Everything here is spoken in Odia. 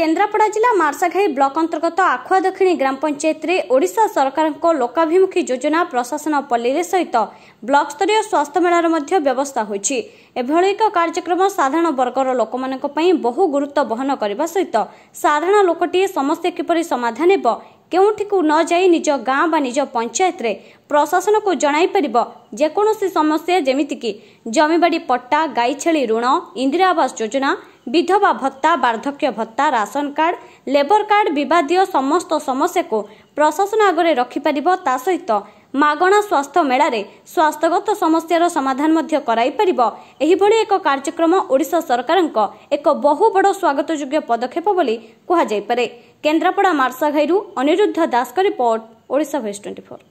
କେନ୍ଦ୍ରାପଡ଼ା ଜିଲ୍ଲା ମାର୍ସାଘାଇ ବ୍ଲକ ଅନ୍ତର୍ଗତ ଆଖୁଆ ଦକ୍ଷିଣୀ ଗ୍ରାମ ପଞ୍ଚାୟତରେ ଓଡ଼ିଶା ସରକାରଙ୍କ ଲୋକାଭିମୁଖୀ ଯୋଜନା ପ୍ରଶାସନ ପଲ୍ଲୀରେ ସହିତ ବ୍ଲକସ୍ତରୀୟ ମେଳାର ମଧ୍ୟ ବ୍ୟବସ୍ଥା ହୋଇଛି ଏଭଳି ଏକ କାର୍ଯ୍ୟକ୍ରମ ସାଧାରଣ ବର୍ଗର ଲୋକମାନଙ୍କ ପାଇଁ ବହୁ ଗୁରୁତ୍ୱ ବହନ କରିବା ସହିତ ସାଧାରଣ ଲୋକଟିଏ ସମସ୍ୟା କିପରି ସମାଧାନ ହେବ କେଉଁଠିକୁ ନ ଯାଇ ନିଜ ଗାଁ ବା ନିଜ ପଞ୍ଚାୟତରେ ପ୍ରଶାସନକୁ ଜଣାଇପାରିବ ଯେକୌଣସି ସମସ୍ୟା ଯେମିତିକି ଜମିବାଡ଼ି ପଟ୍ଟା ଗାଈଛେଳି ଋଣ ଇନ୍ଦିରା ଆବାସ ଯୋଜନା ବିଧବା ଭତ୍ତା ବାର୍ଦ୍ଧକ୍ୟ ଭତ୍ତା ରାସନ କାର୍ଡ଼ ଲେବର କାର୍ଡ଼ ବିବାଦୀୟ ସମସ୍ତ ସମସ୍ୟାକୁ ପ୍ରଶାସନ ଆଗରେ ରଖିପାରିବ ତା ସହିତ ମାଗଣା ସ୍ୱାସ୍ଥ୍ୟ ମେଳାରେ ସ୍ୱାସ୍ଥ୍ୟଗତ ସମସ୍ୟାର ସମାଧାନ ମଧ୍ୟ କରାଇପାରିବ ଏହିଭଳି ଏକ କାର୍ଯ୍ୟକ୍ରମ ଓଡ଼ିଶା ସରକାରଙ୍କ ଏକ ବହୁ ବଡ଼ ସ୍ୱାଗତଯୋଗ୍ୟ ପଦକ୍ଷେପ ବୋଲି କୁହାଯାଇପାରେ କେନ୍ଦ୍ରାପଡ଼ା ମାର୍ଶାଘାଇରୁ ଅନିରୁଦ୍ଧ ଦାସଙ୍କ ରିପୋର୍ଟ ଓଡ଼ିଶା ଭଏସ୍ ଟ୍ୱେଣ୍ଟି